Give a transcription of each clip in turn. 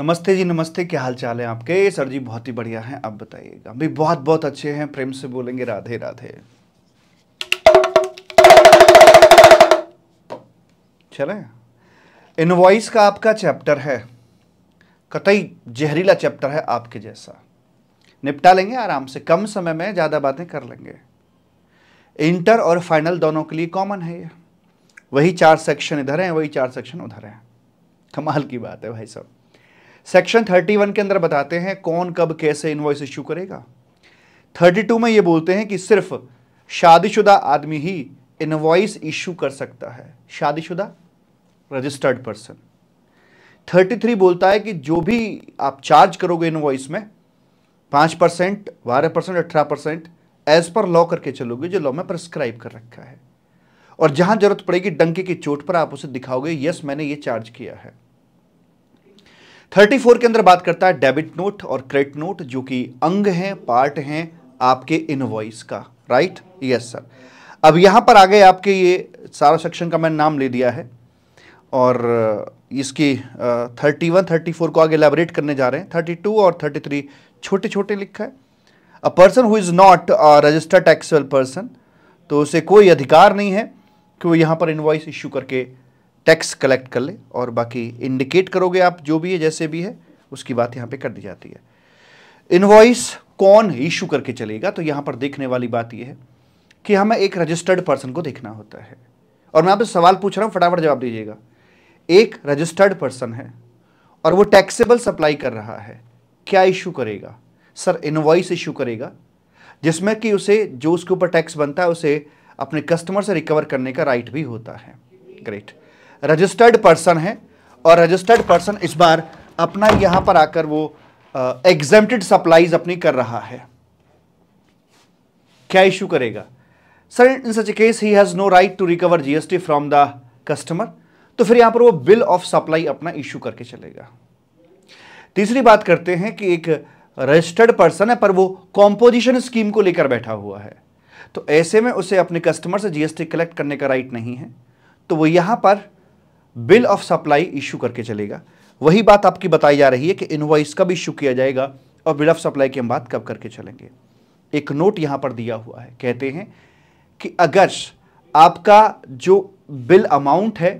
नमस्ते जी नमस्ते क्या हाल चाल है आपके सर जी बहुत ही बढ़िया हैं आप बताइएगा भी बहुत बहुत अच्छे हैं प्रेम से बोलेंगे राधे राधे चले इनवॉइस का आपका चैप्टर है कतई जहरीला चैप्टर है आपके जैसा निपटा लेंगे आराम से कम समय में ज़्यादा बातें कर लेंगे इंटर और फाइनल दोनों के लिए कॉमन है ये वही चार सेक्शन इधर हैं वही चार सेक्शन उधर हैं कमाल की बात है भाई साहब सेक्शन 31 के अंदर बताते हैं कौन कब कैसे इन्वॉइस इश्यू करेगा 32 में ये बोलते हैं कि सिर्फ शादीशुदा आदमी ही इन्वॉइस इश्यू कर सकता है शादीशुदा रजिस्टर्ड पर्सन 33 बोलता है कि जो भी आप चार्ज करोगे इन्वॉइस में पांच परसेंट बारह परसेंट अठारह परसेंट एज पर लॉ करके चलोगे जो लॉ में प्रिस्क्राइब कर रखा है और जहां जरूरत पड़ेगी डंके की चोट पर आप उसे दिखाओगे यस मैंने ये चार्ज किया है 34 के अंदर बात करता है डेबिट नोट और क्रेडिट नोट जो कि अंग हैं पार्ट हैं आपके इनवॉइस का राइट यस सर अब यहां पर आ गए आपके ये सारा सेक्शन का मैंने नाम ले दिया है और इसकी थर्टी वन थर्टी फोर को आगे एलेबरेट करने जा रहे हैं थर्टी टू और थर्टी थ्री छोटे छोटे लिखा है a person who is not registered taxable person तो उसे कोई अधिकार नहीं है कि वो यहाँ पर इन्वॉइस इश्यू करके टैक्स कलेक्ट कर ले और बाकी इंडिकेट करोगे आप जो भी है जैसे भी है उसकी बात यहाँ पे कर दी जाती है इनवॉइस कौन इशू करके चलेगा तो यहाँ पर देखने वाली बात यह है कि हमें एक रजिस्टर्ड पर्सन को देखना होता है और मैं आपसे सवाल पूछ रहा हूँ फटाफट जवाब दीजिएगा एक रजिस्टर्ड पर्सन है और वो टैक्सेबल सप्लाई कर रहा है क्या इशू करेगा सर इनवॉइस इशू करेगा जिसमें कि उसे जो उसके ऊपर टैक्स बनता है उसे अपने कस्टमर से रिकवर करने का राइट भी होता है ग्रेट रजिस्टर्ड पर्सन है और रजिस्टर्ड पर्सन इस बार अपना यहां पर आकर वो एग्जेम्प्टेड सप्लाईज अपनी कर रहा है क्या इश्यू करेगा sir in such case he has no right to recover GST from the customer तो फिर यहां पर वो बिल ऑफ सप्लाई अपना इश्यू करके चलेगा तीसरी बात करते हैं कि एक रजिस्टर्ड पर्सन है पर वो कॉम्पोजिशन स्कीम को लेकर बैठा हुआ है तो ऐसे में उसे अपने कस्टमर से जीएसटी कलेक्ट करने का राइट नहीं है तो वो यहां पर बिल ऑफ सप्लाई इशू करके चलेगा वही बात आपकी बताई जा रही है कि इनवाइस कब इशू किया जाएगा और बिल ऑफ सप्लाई की हम बात कब करके चलेंगे एक नोट यहां पर दिया हुआ है कहते हैं कि अगर आपका जो बिल अमाउंट है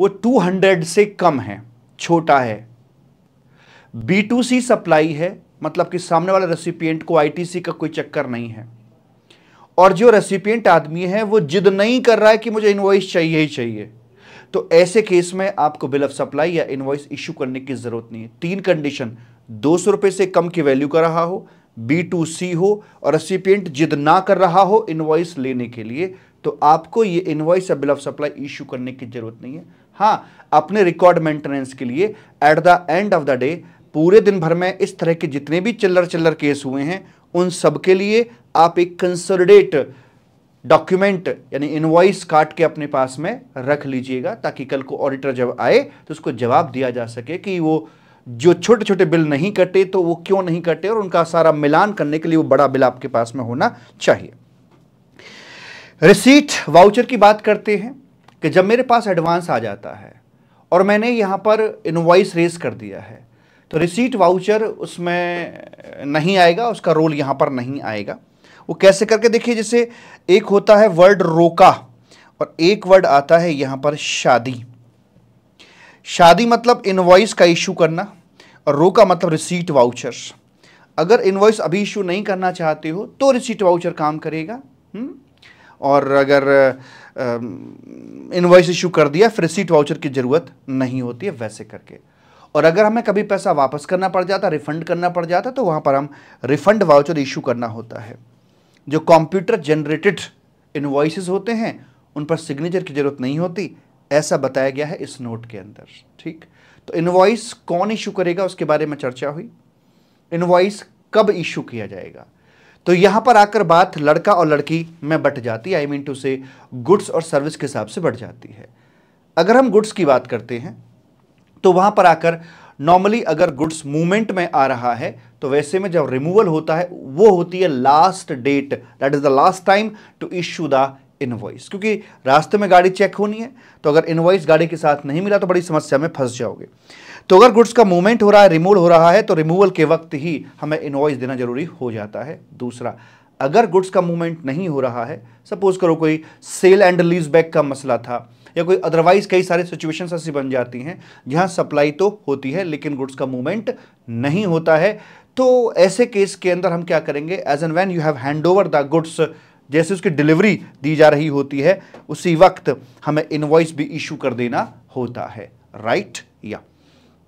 वो 200 से कम है छोटा है बी टू सी सप्लाई है मतलब कि सामने वाला रेसिपियंट को आईटीसी का कोई चक्कर नहीं है और जो रेसिपियंट आदमी है वो जिद नहीं कर रहा है कि मुझे इन्वॉइस चाहिए ही चाहिए तो ऐसे केस में आपको बिल ऑफ सप्लाई या इनवॉइस इश्यू करने की ज़रूरत नहीं है तीन कंडीशन दो सौ रुपए से कम की वैल्यू का रहा हो बी टू सी हो और रेसिपियंट जिद ना कर रहा हो इनवॉइस लेने के लिए तो आपको ये इनवॉइस या बिल ऑफ सप्लाई इशू करने की ज़रूरत नहीं है हाँ अपने रिकॉर्ड मेंटेनेंस के लिए at the end of the day पूरे दिन भर में इस तरह के जितने भी चिल्लर चिल्लर केस हुए हैं उन सब के लिए आप एक कंसोलिडेट डॉक्यूमेंट यानी इनवॉइस काट के अपने पास में रख लीजिएगा ताकि कल को ऑडिटर जब आए तो उसको जवाब दिया जा सके कि वो जो छोटे छोटे बिल नहीं कटे तो वो क्यों नहीं कटे और उनका सारा मिलान करने के लिए वो बड़ा बिल आपके पास में होना चाहिए रिसीट वाउचर की बात करते हैं कि जब मेरे पास एडवांस आ जाता है और मैंने यहाँ पर इनवॉइस रेस कर दिया है तो रिसीट वाउचर उसमें नहीं आएगा उसका रोल यहाँ पर नहीं आएगा वो कैसे करके देखिए जैसे एक होता है वर्ड रोका और एक वर्ड आता है यहां पर शादी शादी मतलब इनवॉइस का इशू करना और रोका मतलब रिसीट वाउचर अगर इनवॉइस अभी इशू नहीं करना चाहते हो तो रिसीट वाउचर काम करेगा हुँ? हम्म? और अगर इनवॉइस इशू कर दिया फिर रिसीट वाउचर की ज़रूरत नहीं होती है वैसे करके और अगर हमें कभी पैसा वापस करना पड़ जाता रिफ़ंड करना पड़ जाता तो वहां पर हम रिफ़ंड वाउचर इशू करना होता है जो कंप्यूटर जनरेटेड इन्वॉइसेस होते हैं उन पर सिग्नेचर की ज़रूरत नहीं होती ऐसा बताया गया है इस नोट के अंदर ठीक तो इन्वॉइस कौन इशू करेगा उसके बारे में चर्चा हुई इन्वॉइस कब इशू किया जाएगा तो यहां पर आकर बात लड़का और लड़की में बट जाती I mean to say goods और सर्विस के हिसाब से बढ़ जाती है अगर हम गुड्स की बात करते हैं तो वहां पर आकर नॉर्मली अगर गुड्स मूवमेंट में आ रहा है तो वैसे में जब रिमूवल होता है वो होती है last date that is the last time to issue the invoice क्योंकि रास्ते में गाड़ी चेक होनी है तो अगर इनवॉइस गाड़ी के साथ नहीं मिला तो बड़ी समस्या में फंस जाओगे तो अगर गुड्स का मूवमेंट हो रहा है रिमूवल हो रहा है तो रिमूवल के वक्त ही हमें इनवॉइस देना जरूरी हो जाता है दूसरा अगर गुड्स का मूवमेंट नहीं हो रहा है सपोज करो कोई सेल एंड लीज बैक का मसला था या कोई अदरवाइज कई सारे सिचुएशन ऐसी बन जाती हैं जहां सप्लाई तो होती है लेकिन गुड्स का मूवमेंट नहीं होता है तो ऐसे केस के अंदर हम क्या करेंगे as and when you have hand over the goods जैसे उसकी डिलीवरी दी जा रही होती है उसी वक्त हमें इन्वॉइस भी इशू कर देना होता है राइट या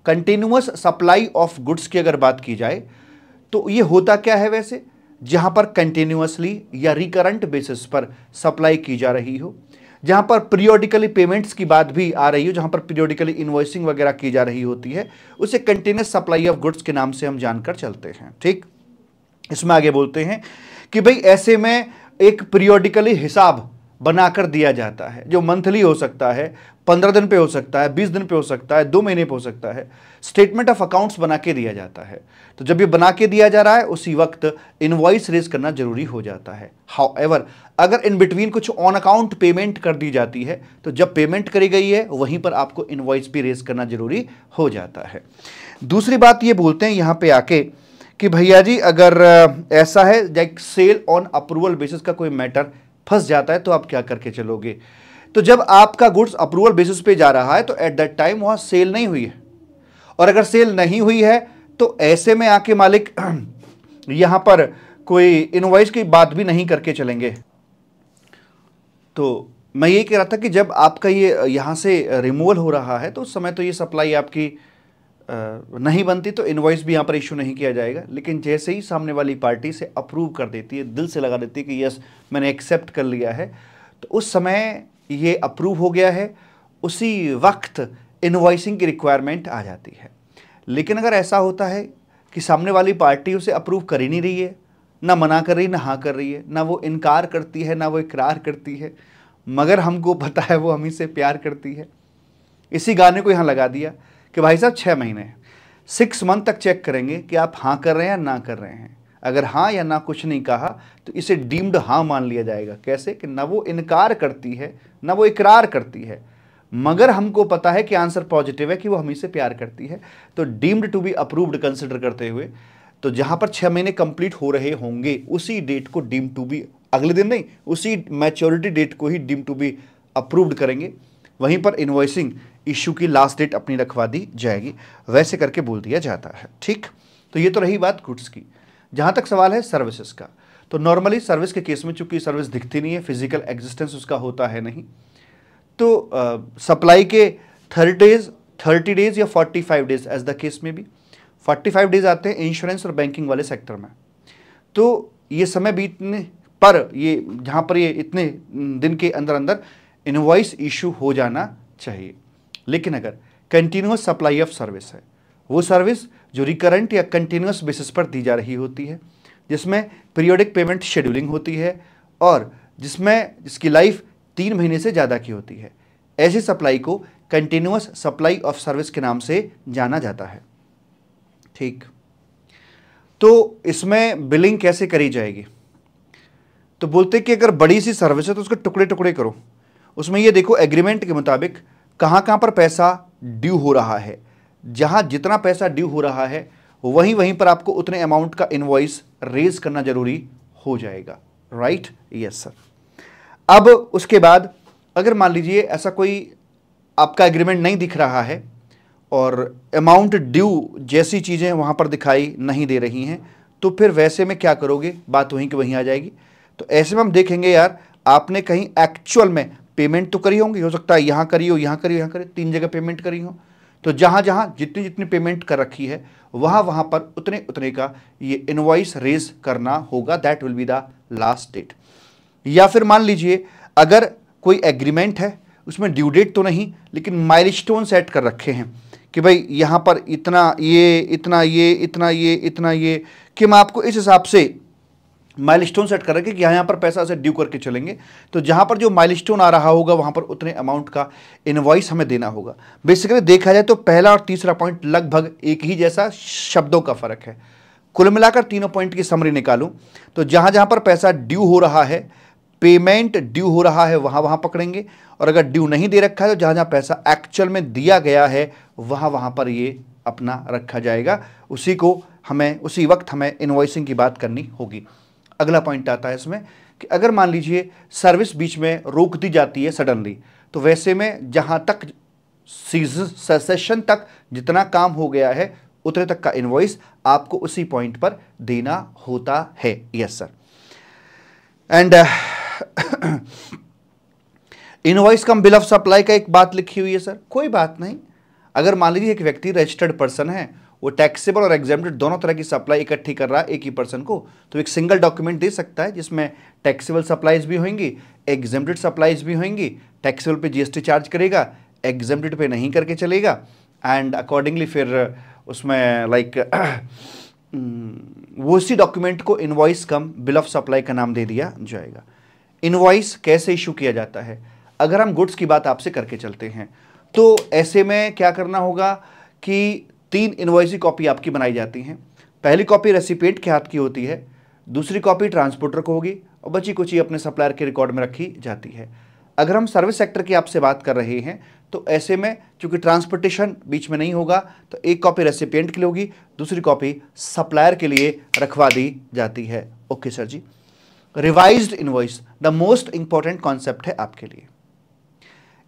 कंटिन्यूस सप्लाई ऑफ गुड्स की अगर बात की जाए तो ये होता क्या है वैसे जहां पर कंटिन्यूसली या रिकरेंट बेसिस पर सप्लाई की जा रही हो जहां पर पीरियोडिकली पेमेंट्स की बात भी आ रही हो जहां पर पीरियोडिकली इन्वॉइसिंग वगैरह की जा रही होती है उसे कंटिन्यूस सप्लाई ऑफ गुड्स के नाम से हम जानकर चलते हैं ठीक इसमें आगे बोलते हैं कि भाई ऐसे में एक पीरियोडिकली हिसाब बनाकर दिया जाता है जो मंथली हो सकता है पंद्रह दिन पे हो सकता है बीस दिन पे हो सकता है दो महीने पे हो सकता है स्टेटमेंट ऑफ अकाउंट्स बना के दिया जाता है तो जब ये बना के दिया जा रहा है उसी वक्त इनवॉइस रेज करना जरूरी हो जाता है हाउ एवर अगर इन बिटवीन कुछ ऑन अकाउंट पेमेंट कर दी जाती है तो जब पेमेंट करी गई है वहीं पर आपको इन्वाइस भी रेज करना जरूरी हो जाता है दूसरी बात ये बोलते हैं यहाँ पर आके कि भैया जी अगर ऐसा है like sale on approval basis का कोई मैटर फंस जाता है तो आप क्या करके चलोगे तो जब आपका गुड्स अप्रूवल बेसिस पे जा रहा है तो एट दैट टाइम वहाँ सेल नहीं हुई है और अगर सेल नहीं हुई है तो ऐसे में आके मालिक यहाँ पर कोई इनवाइस की बात भी नहीं करके चलेंगे तो मैं ये कह रहा था कि जब आपका ये यहाँ से रिमूवल हो रहा है तो उस समय तो ये सप्लाई आपकी नहीं बनती तो इन्वॉइस भी यहाँ पर इशू नहीं किया जाएगा लेकिन जैसे ही सामने वाली पार्टी से अप्रूव कर देती है दिल से लगा देती है कि यस मैंने एक्सेप्ट कर लिया है तो उस समय ये अप्रूव हो गया है उसी वक्त इन्वॉइसिंग की रिक्वायरमेंट आ जाती है लेकिन अगर ऐसा होता है कि सामने वाली पार्टी उसे अप्रूव कर ही नहीं रही है ना मना कर रही ना हाँ कर रही है ना वो इनकार करती है ना वो इकरार करती है मगर हमको पता है वो हम ही से प्यार करती है इसी गाने को यहाँ लगा दिया कि भाई साहब छः महीने सिक्स मंथ तक चेक करेंगे कि आप हाँ कर रहे हैं या ना कर रहे हैं अगर हाँ या ना कुछ नहीं कहा तो इसे डीम्ड हाँ मान लिया जाएगा कैसे कि ना वो इनकार करती है ना वो इकरार करती है मगर हमको पता है कि आंसर पॉजिटिव है कि वो हमें से प्यार करती है तो deemed to be approved consider करते हुए तो जहाँ पर छः महीने कंप्लीट हो रहे होंगे उसी डेट को डीम टू बी अगले दिन नहीं उसी मैच्योरिटी डेट को ही डीम टू बी अप्रूव्ड करेंगे वहीं पर इन्वॉइसिंग इशू की लास्ट डेट अपनी रखवा दी जाएगी वैसे करके बोल दिया जाता है ठीक तो ये तो रही बात गुड्स की जहाँ तक सवाल है सर्विसेज का तो नॉर्मली सर्विस के केस में चूंकि सर्विस दिखती नहीं है फिजिकल एग्जिस्टेंस उसका होता है नहीं तो सप्लाई के थर्टी डेज थर्टी डेज या forty five days as the case में भी फोर्टी फाइव डेज आते हैं इंश्योरेंस और बैंकिंग वाले सेक्टर में तो ये समय बीतने पर ये जहाँ पर ये इतने दिन के अंदर अंदर इन्वॉइस इशू हो जाना चाहिए लेकिन अगर कंटिन्यूस सप्लाई ऑफ सर्विस है वो सर्विस जो रिकरेंट या कंटिन्यूस बेसिस पर दी जा रही होती है जिसमें पीरियोडिक पेमेंट शेड्यूलिंग होती है और जिसमें जिसकी लाइफ तीन महीने से ज़्यादा की होती है ऐसी सप्लाई को कंटिन्यूस सप्लाई ऑफ सर्विस के नाम से जाना जाता है ठीक तो इसमें बिलिंग कैसे करी जाएगी तो बोलते कि अगर बड़ी सी सर्विस है तो उसके टुकड़े टुकड़े करो उसमें ये देखो एग्रीमेंट के मुताबिक कहाँ कहाँ पर पैसा ड्यू हो रहा है जहाँ जितना पैसा ड्यू हो रहा है वहीं वहीं पर आपको उतने अमाउंट का इन्वॉइस रेज करना जरूरी हो जाएगा राइट यस सर अब उसके बाद अगर मान लीजिए ऐसा कोई आपका एग्रीमेंट नहीं दिख रहा है और अमाउंट ड्यू जैसी चीज़ें वहाँ पर दिखाई नहीं दे रही हैं तो फिर वैसे में क्या करोगे बात वहीं की वहीं आ जाएगी तो ऐसे में हम देखेंगे यार आपने कहीं एक्चुअल में पेमेंट तो करी होंगी हो सकता है यहाँ करी हो यहाँ करी हो यहाँ करी तीन जगह पेमेंट करी हो तो जहाँ जहाँ जितनी जितनी पेमेंट कर रखी है वहाँ वहाँ पर उतने उतने का ये इन्वाइस रेज करना होगा that will be the last date या फिर मान लीजिए अगर कोई एग्रीमेंट है उसमें ड्यू डेट तो नहीं लेकिन माइल सेट कर रखे हैं कि भाई यहाँ पर इतना ये इतना ये इतना ये इतना ये कि मैं आपको इस हिसाब से माइलस्टोन सेट कर रखे कि यहाँ यहाँ पर पैसा ऐसे ड्यू करके चलेंगे तो जहाँ पर जो माइलस्टोन आ रहा होगा वहाँ पर उतने अमाउंट का इन्वाइस हमें देना होगा बेसिकली देखा जाए तो पहला और तीसरा पॉइंट लगभग एक ही जैसा शब्दों का फ़र्क है कुल मिलाकर तीनों पॉइंट की समरी निकालूँ तो जहाँ जहाँ पर पैसा ड्यू हो रहा है पेमेंट ड्यू हो रहा है वहाँ वहाँ पकड़ेंगे और अगर ड्यू नहीं दे रखा है तो जहाँ जहाँ पैसा एक्चुअल में दिया गया है वहाँ वहाँ पर ये अपना रखा जाएगा उसी को हमें उसी वक्त हमें इन्वॉइसिंग की बात करनी होगी अगला पॉइंट आता है इसमें कि अगर मान लीजिए सर्विस बीच में रोक दी जाती है सडनली तो वैसे में जहाँ तक सीजन सेशन तक जितना काम हो गया है उतने तक का इन्वॉइस आपको उसी पॉइंट पर देना होता है yes sir and invoice cum bill of supply का एक बात लिखी हुई है सर कोई बात नहीं अगर मान लीजिए एक व्यक्ति रजिस्टर्ड पर्सन है वो टैक्सेबल और एग्जामेड दोनों तरह की सप्लाई इकट्ठी कर रहा है एक ही पर्सन को तो एक सिंगल डॉक्यूमेंट दे सकता है जिसमें टैक्सेबल सप्लाईज भी होंगी एग्जामेड सप्लाईज भी होंगी टैक्सेबल पे जीएसटी चार्ज करेगा एग्जामेड पे नहीं करके चलेगा एंड अकॉर्डिंगली फिर उसमें लाइक हम्म, वो उसी डॉक्यूमेंट को invoice cum bill of supply का नाम दे दिया जाएगा इनवाइस कैसे इशू किया जाता है अगर हम गुड्स की बात आपसे करके चलते हैं तो ऐसे में क्या करना होगा कि तीन इन्वॉइसी कॉपी आपकी बनाई जाती हैं पहली कॉपी रेसिपेंट के हाथ की होती है दूसरी कॉपी ट्रांसपोर्टर को होगी और बची कुछ ही अपने सप्लायर के रिकॉर्ड में रखी जाती है अगर हम सर्विस सेक्टर की आपसे बात कर रहे हैं तो ऐसे में चूंकि ट्रांसपोर्टेशन बीच में नहीं होगा तो एक कॉपी रेसिपेंट के लिए होगी दूसरी कॉपी सप्लायर के लिए रखवा दी जाती है ओके सर जी revise invoice the most important concept है आपके लिए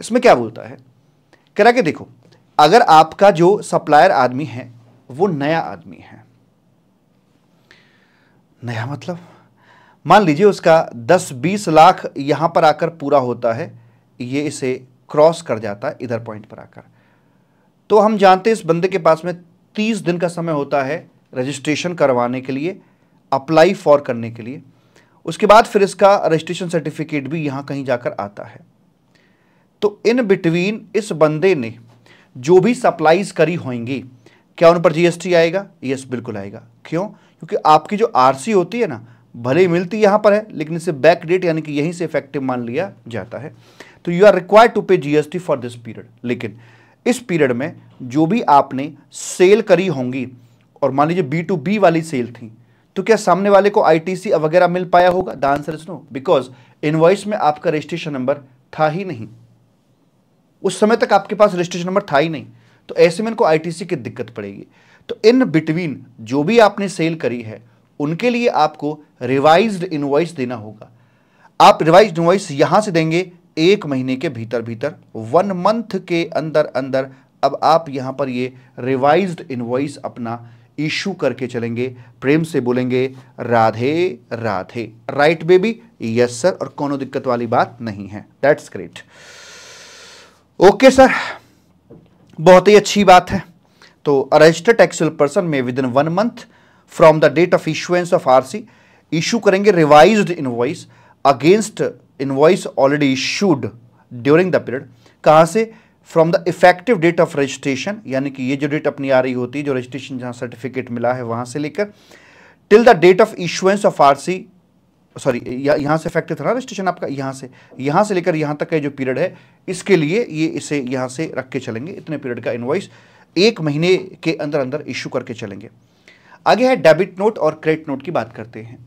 इसमें क्या बोलता है करा के देखो अगर आपका जो सप्लायर आदमी है वो नया आदमी है नया मतलब मान लीजिए उसका 10-20 लाख यहां पर आकर पूरा होता है ये इसे क्रॉस कर जाता है इधर पॉइंट पर आकर तो हम जानते हैं इस बंदे के पास में 30 दिन का समय होता है रजिस्ट्रेशन करवाने के लिए अप्लाई फॉर करने के लिए उसके बाद फिर इसका रजिस्ट्रेशन सर्टिफिकेट भी यहां कहीं जाकर आता है तो इन बिटवीन इस बंदे ने जो भी सप्लाईज करी होंगी क्या उन पर जीएसटी आएगा यस बिल्कुल आएगा क्यों क्योंकि आपकी जो आरसी होती है ना भले ही मिलती यहां पर है लेकिन इसे बैक डेट यानी कि यहीं से इफेक्टिव मान लिया जाता है तो you are required to pay GST for this period लेकिन इस पीरियड में जो भी आपने सेल करी होंगी और मान लीजिए बी टू बी वाली सेल थी तो क्या सामने वाले को आईटीसी वगैरह मिल पाया होगा the answer is no because invoice में आपका रजिस्ट्रेशन नंबर था ही नहीं उस समय तक आपके पास रजिस्ट्रेशन नंबर था ही नहीं तो ऐसे में इनको आईटीसी की दिक्कत पड़ेगी तो इन बिटवीन जो भी आपने सेल करी है उनके लिए आपको रिवाइज इनवाइस देना होगा आप रिवाइज इनवॉइस यहां से देंगे एक महीने के भीतर भीतर वन मंथ के अंदर अंदर अब आप यहां पर ये रिवाइज इनवॉइस अपना इशू करके चलेंगे प्रेम से बोलेंगे Radhe Radhe right baby yes sir और कोनो दिक्कत वाली बात नहीं है दैट्स ग्रेट ओके सर बहुत ही अच्छी बात है तो रजिस्टर्ड टैक्सल पर्सन में within one month from the date of issuance of RC issue करेंगे इन invoice against invoice already issued during the period कहाँ से from the effective date of registration यानी कि ये जो डेट अपनी आ रही होती है जो रजिस्ट्रेशन जहाँ सर्टिफिकेट मिला है वहाँ से लेकर till the date of issuance of RC sorry यह, यहाँ से फैक्ट्री था ना रजिस्ट्रेशन आपका यहाँ से यहाँ से लेकर यहाँ तक का जो पीरियड है इसके लिए ये इसे यहाँ से रख के चलेंगे इतने पीरियड का इन्वाइस एक महीने के अंदर अंदर इशू करके चलेंगे आगे है डेबिट नोट और क्रेडिट नोट की बात करते हैं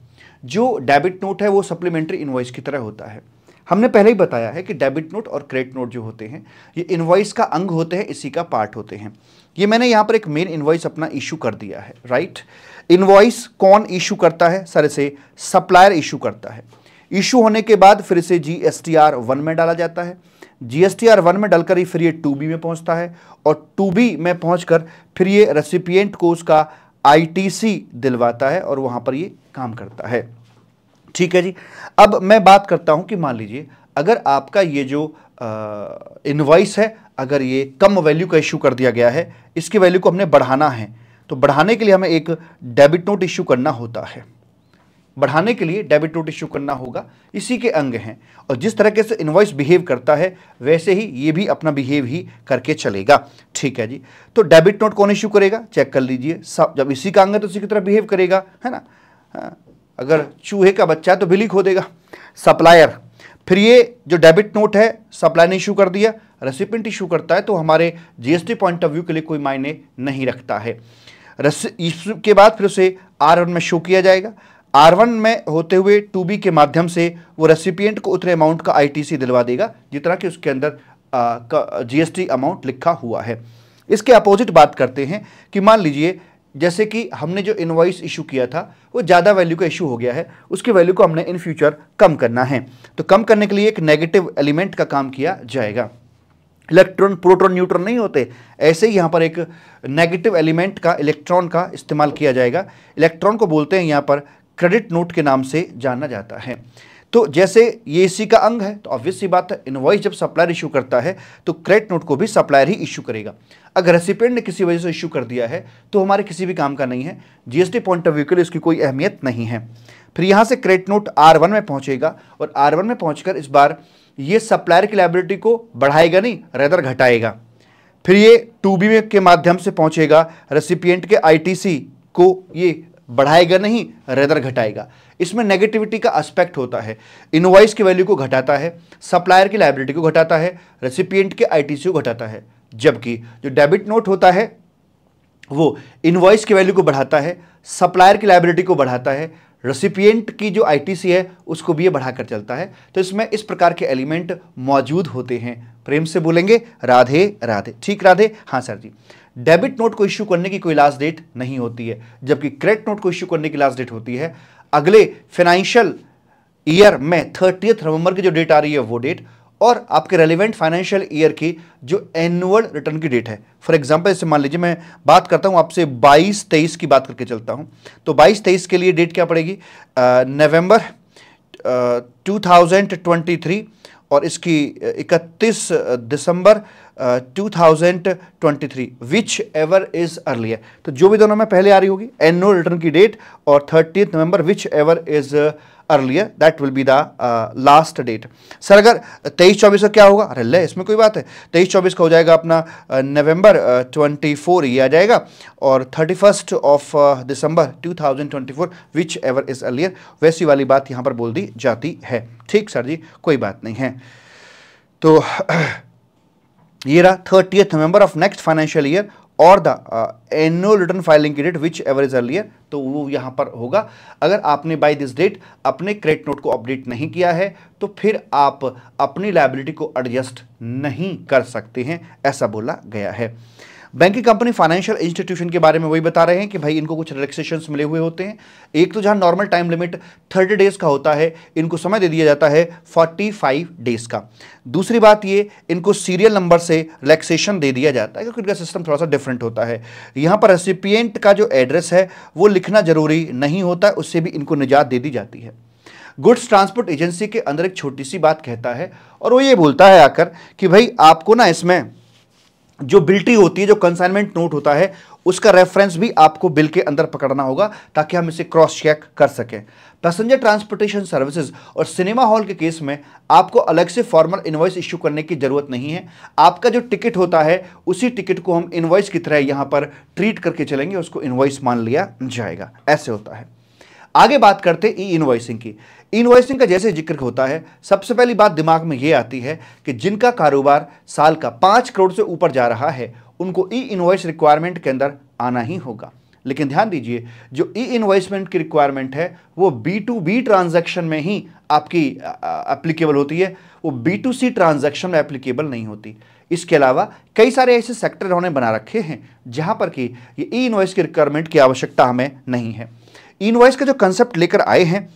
जो डेबिट नोट है वो सप्लीमेंट्री इन्वाइस की तरह होता है हमने पहले ही बताया है कि डेबिट नोट और क्रेडिट नोट जो होते हैं ये इन्वाइस का अंग होते हैं इसी का पार्ट होते हैं ये मैंने यहां पर एक मेन इन्वॉइस अपना इशू कर दिया है राइट इन्वॉइस कौन इशू करता है सर इसे सप्लायर इशू करता है इशू होने के बाद फिर इसे G S T R one में डाला जाता है G S T R one में डालकर ही फिर ये टू बी में पहुंचता है और टू बी में पहुँच फिर ये रेसिपियंट को उसका आई टी सी दिलवाता है और वहाँ पर ये काम करता है ठीक है जी अब मैं बात करता हूँ कि मान लीजिए अगर आपका ये जो इन्वॉइस है अगर ये कम वैल्यू का इशू कर दिया गया है इसकी वैल्यू को हमने बढ़ाना है तो बढ़ाने के लिए हमें एक डेबिट नोट इशू करना होता है बढ़ाने के लिए डेबिट नोट इशू करना होगा इसी के अंग हैं और जिस तरीके से इन्वॉइस बिहेव करता है वैसे ही ये भी अपना बिहेव ही करके चलेगा ठीक है जी तो डेबिट नोट कौन इशू करेगा चेक कर लीजिए सब जब इसी का अंग है तो इसी की तरह बिहेव करेगा है ना हाँ। अगर चूहे का बच्चा है तो बिली खो देगा सप्लायर फिर ये जो डेबिट नोट है सप्लायर ने इशू कर दिया रेसिपेंट इशू करता है तो हमारे जीएसटी पॉइंट ऑफ व्यू के लिए कोई मायने नहीं रखता है इसके बाद फिर उसे आर वन में शो किया जाएगा आर वन में होते हुए टू बी के माध्यम से वो रेसिपियंट को उतने अमाउंट का सी दिलवा देगा जितना कि उसके अंदर जीएसटी अमाउंट लिखा हुआ है इसके अपोजिट बात करते हैं कि मान लीजिए जैसे कि हमने जो इन्वाइस इशू किया था वो ज़्यादा वैल्यू का इशू हो गया है उसकी वैल्यू को हमने इन फ्यूचर कम करना है तो कम करने के लिए एक नेगेटिव एलिमेंट का काम किया जाएगा इलेक्ट्रॉन प्रोटॉन न्यूट्रॉन नहीं होते ऐसे ही यहाँ पर एक नेगेटिव एलिमेंट का इलेक्ट्रॉन का इस्तेमाल किया जाएगा इलेक्ट्रॉन को बोलते हैं यहाँ पर क्रेडिट नोट के नाम से जाना जाता है तो जैसे ये इसी का अंग है तो ऑब्वियस सी बात है इनवॉइस जब सप्लायर इशू करता है तो क्रेडिट नोट को भी सप्लायर ही इशू करेगा अगर रेसिपेंट ने किसी वजह से इशू कर दिया है तो हमारे किसी भी काम का नहीं है जीएसटी पॉइंट ऑफ व्यू के लिए इसकी कोई अहमियत नहीं है फिर यहाँ से क्रेडिट नोट आर में पहुँचेगा और आर में पहुँच इस बार ये सप्लायर की लाइबिलिटी को बढ़ाएगा नहीं रेदर घटाएगा फिर ये टू बी के माध्यम से पहुंचेगा रेसिपियंट के आईटीसी को ये बढ़ाएगा नहीं रेदर घटाएगा इसमें नेगेटिविटी का एस्पेक्ट होता है इनवाइस की वैल्यू को घटाता है सप्लायर की लाइबिलिटी को घटाता है रेसिपियंट के आई को घटाता है जबकि जो डेबिट नोट होता है वो इनवाइस की वैल्यू को बढ़ाता है सप्लायर की लाइबिलिटी को बढ़ाता है रेसिपिएंट की जो आईटीसी है उसको भी ये बढ़ाकर चलता है तो इसमें इस प्रकार के एलिमेंट मौजूद होते हैं प्रेम से बोलेंगे राधे राधे ठीक राधे हाँ सर जी डेबिट नोट को इश्यू करने की कोई लास्ट डेट नहीं होती है जबकि क्रेडिट नोट को इश्यू करने की लास्ट डेट होती है अगले फाइनेंशियल ईयर में थर्टियथ नवंबर की जो डेट आ रही है वो डेट और आपके रेलिवेंट फाइनेंशियल ईयर की जो एनुअल रिटर्न की डेट है फॉर एग्जांपल इसे मान लीजिए मैं बात करता हूँ आपसे 22 तेईस की बात करके चलता हूँ तो 22 तेईस के लिए डेट क्या पड़ेगी नवंबर ट्वेंटी 2023 और इसकी 31 दिसंबर two thousand twenty three whichever is earlier तो जो भी दोनों में पहले आ रही होगी एनुअल रिटर्न की डेट और थर्टी नवंबर whichever is earlier that will be the last date sir अगर तेईस चौबीस का क्या होगा अरे ले इसमें कोई बात है तेईस चौबीस का हो जाएगा अपना नवंबर ट्वेंटी फोर ये आ जाएगा और थर्टी फर्स्ट ऑफ दिसंबर two thousand twenty four whichever is earlier वैसी वाली बात यहाँ पर बोल दी जाती है ठीक सर जी कोई बात नहीं है तो ये रहा थर्टीथ नवंबर ऑफ नेक्स्ट फाइनेंशियल ईयर और द एनुअल रिटर्न फाइलिंग की date whichever is earlier तो वो यहाँ पर होगा अगर आपने बाय दिस डेट अपने क्रेडिट नोट को अपडेट नहीं किया है तो फिर आप अपनी लाइबिलिटी को एडजस्ट नहीं कर सकते हैं ऐसा बोला गया है बैंकिंग कंपनी फाइनेंशियल इंस्टीट्यूशन के बारे में वही बता रहे हैं कि भाई इनको कुछ रिलैक्सेशंस मिले हुए होते हैं एक तो जहाँ normal time limit thirty days का होता है इनको समय दे दिया जाता है फोर्टी फाइव डेज का दूसरी बात ये इनको सीरियल नंबर से रिलैक्सेशन दे दिया जाता है क्योंकि इनका सिस्टम थोड़ा सा डिफरेंट होता है यहाँ पर रेसिपियंट का जो एड्रेस है वो लिखना जरूरी नहीं होता उससे भी इनको निजात दे दी जाती है गुड्स ट्रांसपोर्ट एजेंसी के अंदर एक छोटी सी बात कहता है और वो ये बोलता है आकर कि भाई आपको ना इसमें जो बिल्टी होती है जो कंसाइनमेंट नोट होता है उसका रेफरेंस भी आपको बिल के अंदर पकड़ना होगा ताकि हम इसे क्रॉस चेक कर सकें पैसेंजर ट्रांसपोर्टेशन सर्विसेज और सिनेमा हॉल के केस में आपको अलग से फॉर्मल इन्वॉइस इश्यू करने की ज़रूरत नहीं है आपका जो टिकट होता है उसी टिकट को हम इन्वॉइस की तरह यहाँ पर ट्रीट करके चलेंगे उसको इन्वॉइस मान लिया जाएगा ऐसे होता है आगे बात करते ई इन्वॉइसिंग की इन्वॉइसिंग का जैसे जिक्र होता है सबसे पहली बात दिमाग में ये आती है कि जिनका कारोबार साल का पाँच करोड़ से ऊपर जा रहा है उनको ई इन्वाइस रिक्वायरमेंट के अंदर आना ही होगा लेकिन ध्यान दीजिए जो ई इन्वाइसमेंट की रिक्वायरमेंट है वो बी टू बी ट्रांजेक्शन में ही आपकी एप्लीकेबल होती है वो बी टू सी ट्रांजेक्शन में एप्लीकेबल नहीं होती इसके अलावा कई सारे ऐसे सेक्टर उन्होंने बना रखे हैं जहां पर कि ये ई इन्वाइस की रिक्वायरमेंट की आवश्यकता हमें नहीं है इन्वाइस का जो कंसेप्ट लेकर आए हैं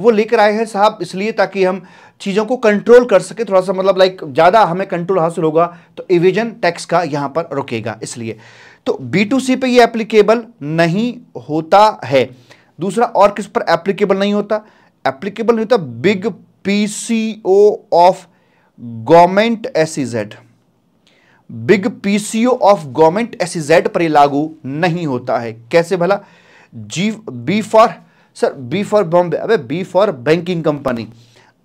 वो लेकर आए हैं साहब इसलिए ताकि हम चीज़ों को कंट्रोल कर सके थोड़ा सा मतलब लाइक ज़्यादा हमें कंट्रोल हासिल होगा तो इविजन टैक्स का यहाँ पर रुकेगा इसलिए तो बी टू सी पर ये एप्लीकेबल नहीं होता है दूसरा और किस पर एप्लीकेबल नहीं होता एप्लीकेबल नहीं होता big P C O of government S Z big P C O of government S Z पर लागू नहीं होता है कैसे भला जी B for sir B for Bombay अबे B for banking company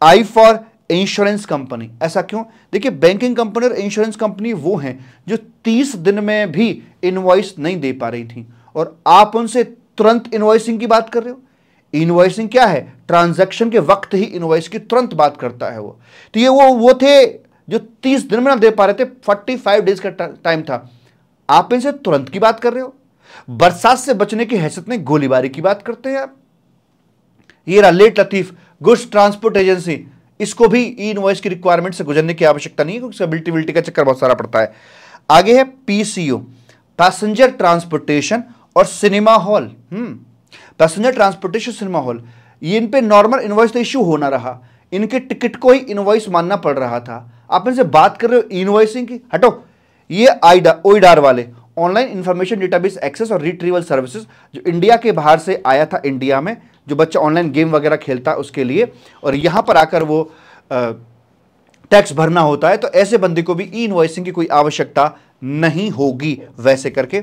I for insurance company ऐसा क्यों देखिए बैंकिंग कंपनी और इंश्योरेंस कंपनी वो हैं जो तीस दिन में भी इनवाइस नहीं दे पा रही थी और आप उनसे तुरंत इन्वाइसिंग की बात कर रहे हो इन्वाइसिंग क्या है ट्रांजैक्शन के वक्त ही इन्वाइस की तुरंत बात करता है वो तो ये वो वो थे जो तीस दिन में ना दे पा रहे थे फोर्टी फाइव डेज का टाइम था आप इनसे तुरंत की बात कर रहे हो बरसात से बचने की हैसियत में गोलीबारी की बात करते हैं आप ये रहा लेट लतीफ गुड्स ट्रांसपोर्ट एजेंसी इसको भी ई इनवॉइस की रिक्वायरमेंट से गुजरने की आवश्यकता नहीं है क्योंकि बिल्टी बिल्टी का चक्कर बहुत सारा पड़ता है आगे है पीसीओ पैसेंजर ट्रांसपोर्टेशन और cinema hall passenger transportation cinema hall ये इन पे नॉर्मल इन्वॉइस तो इश्यू होना रहा इनके टिकट को ही इन्वॉइस मानना पड़ रहा था आप इनसे बात कर रहे हो इनवॉइसिंग की हटो ये आईडा ओईडार वाले ऑनलाइन इंफॉर्मेशन डेटाबेस एक्सेस और रिट्रीवल सर्विसेज जो इंडिया के बाहर से आया था इंडिया में जो बच्चा ऑनलाइन गेम वगैरह खेलता है उसके लिए और यहाँ पर आकर वो टैक्स भरना होता है तो ऐसे बंदे को भी ई इन्वॉइसिंग की कोई आवश्यकता नहीं होगी वैसे करके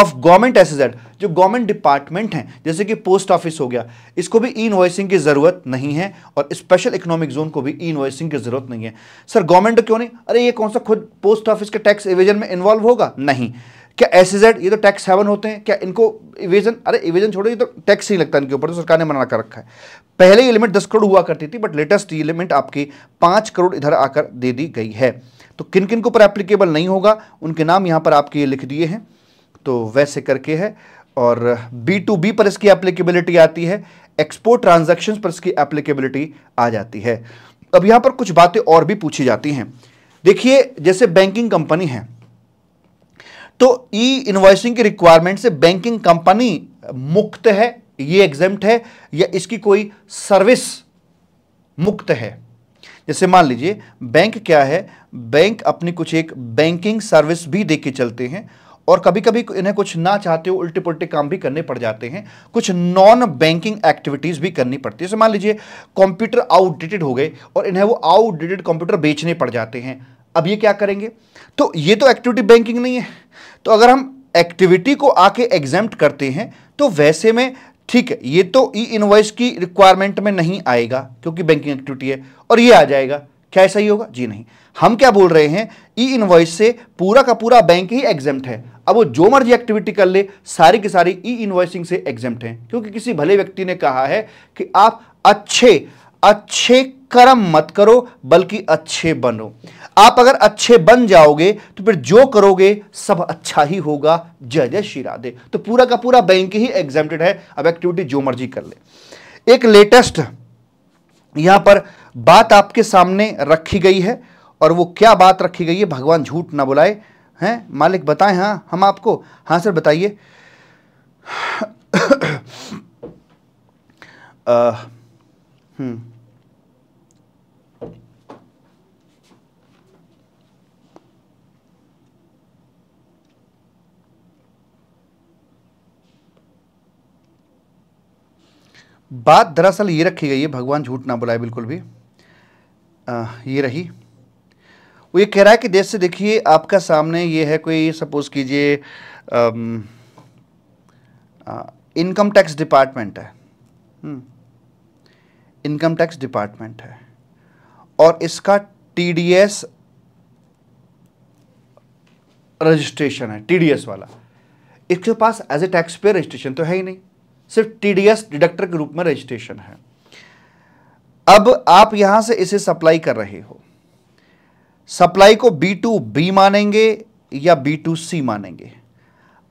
ऑफ गवर्नमेंट एस जो गवर्नमेंट डिपार्टमेंट हैं जैसे कि पोस्ट ऑफिस हो गया इसको भी ई इन्वॉइसिंग की ज़रूरत नहीं है और स्पेशल इकोनॉमिक जोन को भी ई इन्वॉइसिंग की ज़रूरत नहीं है सर गवर्नमेंट क्यों नहीं अरे ये कौन सा खुद पोस्ट ऑफिस के टैक्स एविजन में इन्वॉल्व होगा नहीं क्या एस जेड ये तो टैक्स हेवन होते हैं क्या इनको इवेजन अरे इवेजन छोड़ो ये तो टैक्स ही लगता है इनके ऊपर तो सरकार ने मना कर रखा है पहले ये लिमिट दस करोड़ हुआ करती थी बट लेटेस्ट ये लिमिट आपकी पाँच करोड़ इधर आकर दे दी गई है तो किन किन के ऊपर एप्लीकेबल नहीं होगा उनके नाम यहाँ पर आपके ये लिख दिए हैं तो वैसे करके है और बी टू बी पर इसकी एप्लीकेबिलिटी आती है एक्सपोर्ट ट्रांजेक्शन पर इसकी एप्लीकेबिलिटी आ जाती है अब यहाँ पर कुछ बातें और भी पूछी जाती हैं देखिए जैसे बैंकिंग कंपनी है तो ई इन्वॉइसिंग की रिक्वायरमेंट से बैंकिंग कंपनी मुक्त है ये एग्जाम्प्ट है या इसकी कोई सर्विस मुक्त है जैसे मान लीजिए बैंक क्या है बैंक अपनी कुछ एक बैंकिंग सर्विस भी दे के चलते हैं और कभी कभी इन्हें कुछ ना चाहते हो उल्टे पुलटे काम भी करने पड़ जाते हैं कुछ नॉन बैंकिंग एक्टिविटीज़ भी करनी पड़ती है जैसे मान लीजिए कंप्यूटर आउटडेटेड हो गए और इन्हें वो आउटडेटेड कंप्यूटर बेचने पड़ जाते हैं अब ये क्या करेंगे तो ये तो एक्टिविटी बैंकिंग नहीं है तो अगर हम एक्टिविटी को आके एग्जाम्प्ट करते हैं तो वैसे में ठीक है ये तो ई इनवॉइस की रिक्वायरमेंट में नहीं आएगा क्योंकि बैंकिंग एक्टिविटी है और ये आ जाएगा क्या ऐसा ही होगा जी नहीं हम क्या बोल रहे हैं ई इनवॉइस से पूरा का पूरा बैंक ही एग्जाम्प्ट है अब वो जो मर्जी एक्टिविटी कर ले सारी की सारी ई इनवॉइसिंग से एग्जाम्प्ट है क्योंकि किसी भले व्यक्ति ने कहा है कि आप अच्छे अच्छे कर्म मत करो बल्कि अच्छे बनो आप अगर अच्छे बन जाओगे तो फिर जो करोगे सब अच्छा ही होगा जय जय श्री राधे तो पूरा का पूरा बैंक ही एग्जामेटेड है अब एक्टिविटी जो मर्जी कर ले एक लेटेस्ट यहां पर बात आपके सामने रखी गई है और वो क्या बात रखी गई है भगवान झूठ ना बुलाए हैं मालिक बताएं हाँ हम आपको हाँ सर बताइए हम्म बात दरअसल ये रखी गई है भगवान झूठ ना बुलाए बिल्कुल भी आ, ये रही वो ये कह रहा है कि देश से देखिए आपका सामने ये है कोई सपोज़ कीजिए इनकम टैक्स डिपार्टमेंट है हम्म। इनकम टैक्स डिपार्टमेंट है और इसका टीडीएस रजिस्ट्रेशन है टीडीएस वाला इसके पास as a tax pay registration तो है ही नहीं सिर्फ टीडीएस डिडक्टर के रूप में रजिस्ट्रेशन है अब आप यहां से इसे सप्लाई कर रहे हो सप्लाई को बी टू बी मानेंगे या बी टू सी मानेंगे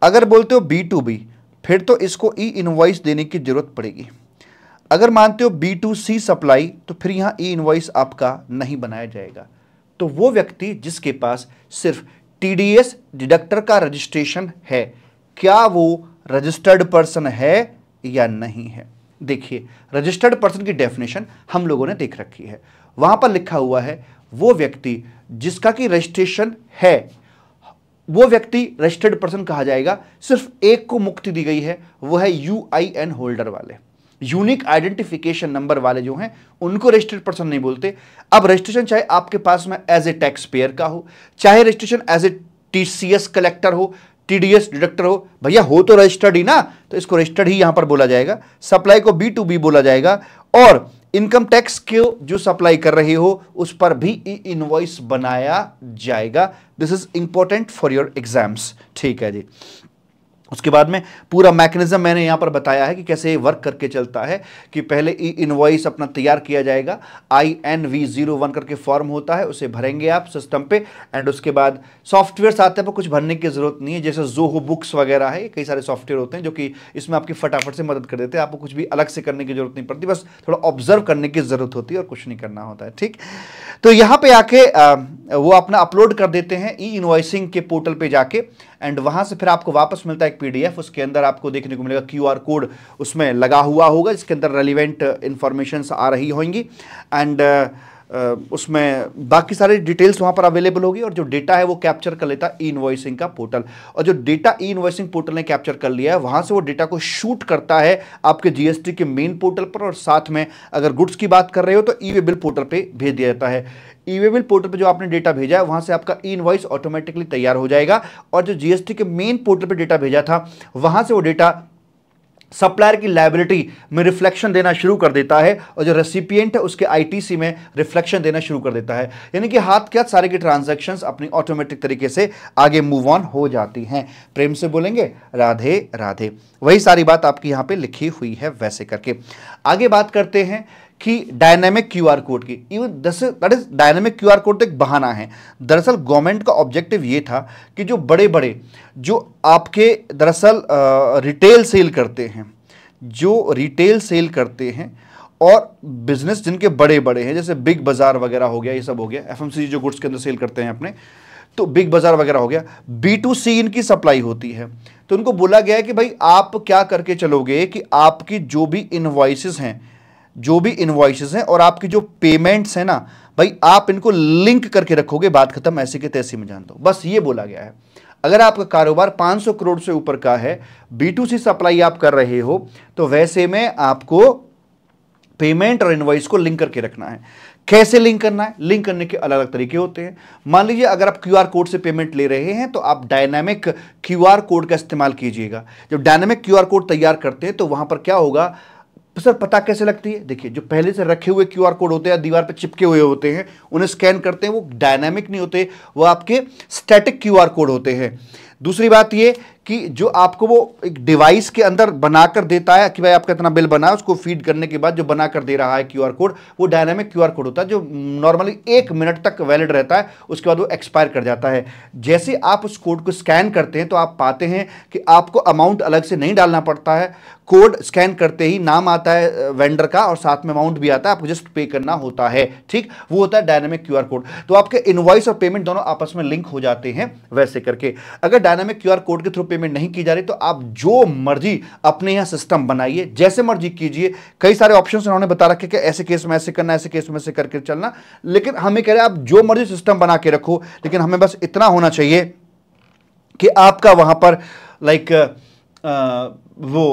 अगर बोलते हो बी टू बी फिर तो इसको ई e इनवाइस देने की ज़रूरत पड़ेगी अगर मानते हो बी टू सी सप्लाई तो फिर यहां ई e इनवाइस आपका नहीं बनाया जाएगा तो वो व्यक्ति जिसके पास सिर्फ टी डी एस डिडक्टर का रजिस्ट्रेशन है क्या वो रजिस्टर्ड पर्सन है या नहीं है देखिए रजिस्टर्ड पर्सन की डेफिनेशन हम लोगों ने देख रखी है वहां पर लिखा हुआ है वो व्यक्ति जिसका कि रजिस्ट्रेशन है वो व्यक्ति रजिस्टर्ड पर्सन कहा जाएगा सिर्फ एक को मुक्ति दी गई है वो है यू आई एन होल्डर वाले यूनिक आइडेंटिफिकेशन नंबर वाले जो हैं उनको रजिस्टर्ड पर्सन नहीं बोलते अब रजिस्ट्रेशन चाहे आपके पास में एज ए टैक्स पेयर का हो चाहे registration as a T collector हो टी डी एस डिडक्टर हो भैया हो तो रजिस्टर्ड ही ना तो इसको रजिस्टर्ड ही यहां पर बोला जाएगा सप्लाई को बी टू बी बोला जाएगा और इनकम टैक्स के जो सप्लाई कर रहे हो उस पर भी ई इनवॉइस बनाया जाएगा this is important for your exams ठीक है जी उसके बाद में पूरा मैकेनिज्म मैंने यहाँ पर बताया है कि कैसे वर्क करके चलता है कि पहले ई इन्वाइस अपना तैयार किया जाएगा I N V zero one करके फॉर्म होता है उसे भरेंगे आप सिस्टम पे एंड उसके बाद सॉफ्टवेयर आते हैं पर कुछ भरने की ज़रूरत नहीं है जैसे जोहो बुक्स वगैरह है कई सारे सॉफ्टवेयर होते हैं जो कि इसमें आपकी फटाफट से मदद कर देते हैं आपको कुछ भी अलग से करने की ज़रूरत नहीं पड़ती बस थोड़ा ऑब्जर्व करने की ज़रूरत होती है और कुछ नहीं करना होता है ठीक तो यहाँ पर आके वो अपना अपलोड कर देते हैं ई इन्वाइसिंग के पोर्टल पर जाके एंड वहाँ से फिर आपको वापस मिलता है पीडीएफ उसके अंदर आपको देखने को मिलेगा क्यूआर कोड उसमें लगा हुआ होगा जिसके अंदर रेलिवेंट इंफॉर्मेशन आ रही होंगी एंड uh, उसमें बाकी सारी डिटेल्स वहाँ पर अवेलेबल होगी और जो डेटा है वो कैप्चर कर लेता ई इन्वॉइसिंग का पोर्टल और जो डेटा ई इन्वॉइसिंग पोर्टल ने कैप्चर कर लिया है वहाँ से वो डेटा को शूट करता है आपके जीएसटी के मेन पोर्टल पर और साथ में अगर गुड्स की बात कर रहे हो तो ई वे बिल पोर्टल पर भेज दिया जाता है ई वे बिल पोर्टल पर जो आपने डेटा भेजा है वहाँ से आपका ई इन्वॉइस ऑटोमेटिकली तैयार हो जाएगा और जो जीएसटी के मेन पोर्टल पर डेटा भेजा था वहाँ से वो डेटा सप्लायर की लाइबिलिटी में रिफ्लेक्शन देना शुरू कर देता है और जो रेसिपियंट है उसके आईटीसी में रिफ्लेक्शन देना शुरू कर देता है यानी कि हाथ के हाथ सारे की ट्रांजैक्शंस अपनी ऑटोमेटिक तरीके से आगे मूव ऑन हो जाती हैं प्रेम से बोलेंगे राधे राधे वही सारी बात आपकी यहाँ पे लिखी हुई है वैसे करके आगे बात करते हैं कि डायनेमिक क्यूआर कोड की इवन दस that is dynamic QR code तो एक बहाना है दरअसल गवर्नमेंट का ऑब्जेक्टिव ये था कि जो बड़े बड़े जो आपके दरअसल रिटेल सेल करते हैं जो रिटेल सेल करते हैं और बिजनेस जिनके बड़े बड़े हैं जैसे बिग बाज़ार वगैरह हो गया ये सब हो गया एफ जो गुड्स के अंदर सेल करते हैं अपने तो बिग बाज़ार वगैरह हो गया बी टू सी इनकी सप्लाई होती है तो उनको बोला गया है कि भाई आप क्या करके चलोगे कि आपकी जो भी इन्वाइसिस हैं जो भी इन्वाइसेस हैं और आपकी जो पेमेंट्स हैं ना भाई आप इनको लिंक करके रखोगे बात खत्म ऐसे के तैसे में जान दो बस ये बोला गया है अगर आपका कारोबार 500 करोड़ से ऊपर का है बी टू सी सप्लाई आप कर रहे हो तो वैसे में आपको पेमेंट और इन्वाइस को लिंक करके रखना है कैसे लिंक करना है लिंक करने के अलग अलग तरीके होते हैं मान लीजिए अगर आप क्यूआर कोड से पेमेंट ले रहे हैं तो आप डायनामिक क्यूआर कोड का इस्तेमाल कीजिएगा जब डायनामिक क्यूआर कोड तैयार करते हैं तो वहां पर क्या होगा तो सर पता कैसे लगती है देखिए जो पहले से रखे हुए क्यूआर कोड होते हैं दीवार पर चिपके हुए होते हैं उन्हें स्कैन करते हैं वो डायनामिक नहीं होते वो आपके स्टैटिक क्यूआर कोड होते हैं दूसरी बात ये कि जो आपको वो एक डिवाइस के अंदर बनाकर देता है कि भाई आपका इतना बिल बना है उसको फीड करने के बाद जो बनाकर दे रहा है क्यूआर कोड वो डायनामिक क्यूआर कोड होता है जो नॉर्मली एक मिनट तक वैलिड रहता है उसके बाद वो एक्सपायर कर जाता है जैसे आप उस कोड को स्कैन करते हैं तो आप पाते हैं कि आपको अमाउंट अलग से नहीं डालना पड़ता है कोड स्कैन करते ही नाम आता है वेंडर का और साथ में अमाउंट भी आता है आपको जस्ट पे करना होता है ठीक वो होता है डायनामिक क्यूआर कोड तो आपके इन्वॉइस और पेमेंट दोनों आपस में लिंक हो जाते हैं वैसे करके अगर डायनामिक क्यूआर कोड के थ्रू पेमेंट नहीं की जा रही तो आप जो मर्जी अपने यहाँ सिस्टम बनाइए जैसे मर्जी कीजिए कई सारे ऑप्शन उन्होंने बता रखे कि ऐसे केस में ऐसे करना ऐसे केस में ऐसे करके चलना लेकिन हमें कह रहे आप जो मर्जी सिस्टम बना के रखो लेकिन हमें बस इतना होना चाहिए कि आपका वहां पर लाइक वो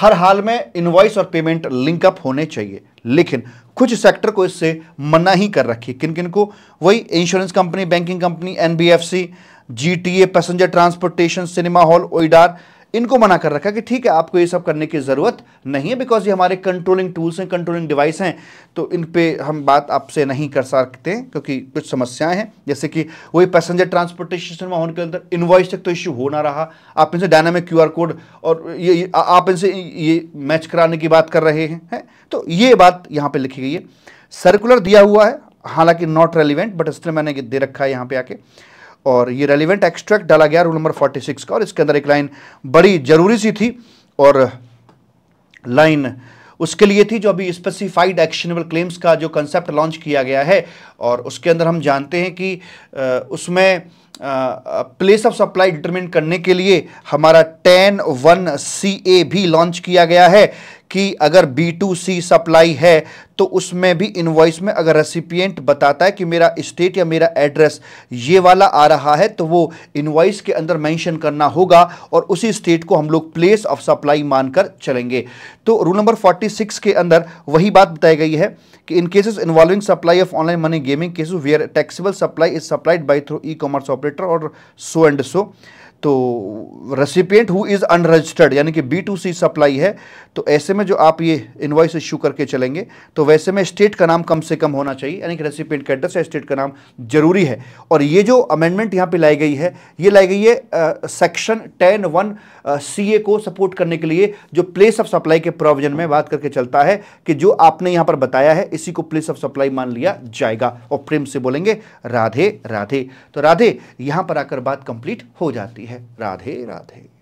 हर हाल में इन्वॉइस और पेमेंट लिंकअप होने चाहिए लेकिन कुछ सेक्टर को इससे मना ही कर रखी किन किन को वही insurance company banking company NBFC GTA passenger transportation cinema hall OIDAR इनको मना कर रखा है कि ठीक है आपको ये सब करने की ज़रूरत नहीं है बिकॉज ये हमारे कंट्रोलिंग टूल्स हैं कंट्रोलिंग डिवाइस हैं तो इन पे हम बात आपसे नहीं कर सकते क्योंकि कुछ समस्याएं हैं जैसे कि वही पैसेंजर ट्रांसपोर्टेशन सिनेमा होने के अंदर इन्वॉइस तक तो इश्यू हो ना रहा आप इनसे डायनामिक क्यू कोड और ये, ये आप इनसे ये मैच कराने की बात कर रहे हैं है? तो ये बात यहाँ पर लिखी गई है सर्कुलर दिया हुआ है हालांकि नॉट रेलिवेंट बट स्टिल मैंने दे रखा है यहाँ पे आके और ये रेलिवेंट एक्सट्रैक्ट डाला गया रूल नंबर 46 का और इसके अंदर एक लाइन बड़ी ज़रूरी सी थी और लाइन उसके लिए थी जो अभी स्पेसिफाइड एक्शनेबल क्लेम्स का जो कंसेप्ट लॉन्च किया गया है और उसके अंदर हम जानते हैं कि उसमें प्लेस ऑफ सप्लाई डिटरमिन करने के लिए हमारा टेन वन सी ए भी लॉन्च किया गया है कि अगर बी टू सी सप्लाई है तो उसमें भी इन्वॉइस में अगर रेसिपियंट बताता है कि मेरा स्टेट या मेरा एड्रेस ये वाला आ रहा है तो वो इन्वॉइस के अंदर मेंशन करना होगा और उसी स्टेट को हम लोग प्लेस ऑफ सप्लाई मानकर चलेंगे तो रूल नंबर 46 के अंदर वही बात बताई गई है कि in cases involving supply of online money gaming cases where taxable supply is supplied by through E commerce operator और सो एंड सो तो रेसिपियंट हु इज़ अनरजिस्टर्ड यानी कि बी टू सी सप्लाई है तो ऐसे में जो आप ये इन्वाइस इश्यू करके चलेंगे तो वैसे में स्टेट का नाम कम से कम होना चाहिए यानी कि रेसिपियंट का एड्रेस या स्टेट का नाम जरूरी है और ये जो अमेंडमेंट यहाँ पे लाई गई है ये लाई गई है सेक्शन टेन वन सी को सपोर्ट करने के लिए जो प्लेस ऑफ सप्लाई के प्रोविजन में बात करके चलता है कि जो आपने यहाँ पर बताया है इसी को प्लेस ऑफ सप्लाई मान लिया जाएगा और प्रेम से बोलेंगे राधे राधे तो राधे यहाँ पर आकर बात कंप्लीट हो जाती है है राधे राधे